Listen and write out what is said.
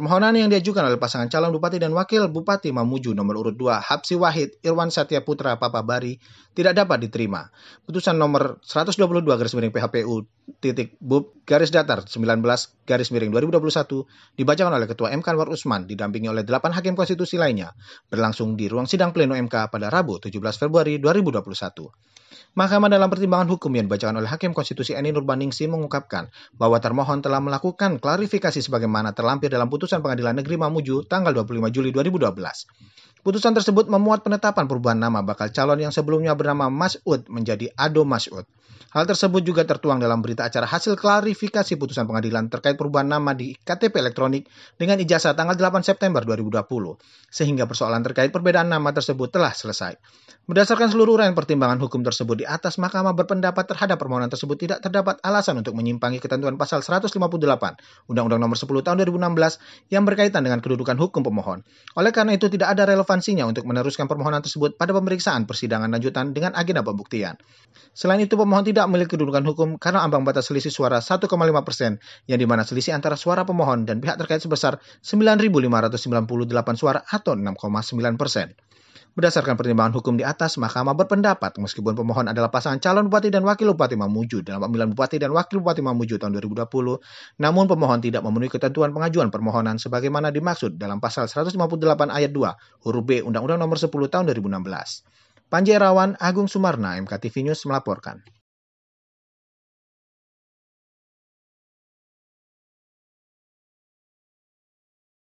Permohonan yang diajukan oleh pasangan calon bupati dan wakil bupati Mamuju nomor urut 2 Hapsi Wahid Irwan Satya Putra Papa Bari tidak dapat diterima. Putusan nomor 122 garis miring PHPU titik bub garis datar 19 garis miring 2021 dibacakan oleh Ketua MK Anwar Usman didampingi oleh 8 hakim konstitusi lainnya berlangsung di ruang sidang pleno MK pada Rabu 17 Februari 2021. Mahkamah dalam pertimbangan hukum yang dibacakan oleh Hakim Konstitusi Eni Nurbaningsi mengungkapkan bahwa termohon telah melakukan klarifikasi sebagaimana terlampir dalam putusan Pengadilan Negeri Mamuju tanggal 25 Juli 2012. Putusan tersebut memuat penetapan perubahan nama bakal calon yang sebelumnya bernama Mas'ud menjadi Ado Mas'ud. Hal tersebut juga tertuang dalam berita acara hasil klarifikasi verifikasi putusan pengadilan terkait perubahan nama di KTP elektronik dengan ijazah tanggal 8 September 2020, sehingga persoalan terkait perbedaan nama tersebut telah selesai. Berdasarkan seluruh uraian pertimbangan hukum tersebut di atas, Mahkamah berpendapat terhadap permohonan tersebut tidak terdapat alasan untuk menyimpangi ketentuan pasal 158 Undang-Undang Nomor 10 Tahun 2016 yang berkaitan dengan kedudukan hukum pemohon. Oleh karena itu, tidak ada relevansinya untuk meneruskan permohonan tersebut pada pemeriksaan persidangan lanjutan dengan agenda pembuktian. Selain itu, pemohon tidak memiliki kedudukan hukum karena ambang batas selisih suara 1,5 persen, yang dimana selisih antara suara pemohon dan pihak terkait sebesar 9.598 suara atau 6,9 persen. Berdasarkan pertimbangan hukum di atas, Mahkamah berpendapat meskipun pemohon adalah pasangan calon bupati dan wakil bupati Mamuju dalam pemilihan bupati dan wakil bupati Mamuju tahun 2020, namun pemohon tidak memenuhi ketentuan pengajuan permohonan sebagaimana dimaksud dalam pasal 158 ayat 2 huruf B Undang-Undang Nomor 10 tahun 2016. Panji Erawan, Agung Sumarna, MKTV News melaporkan.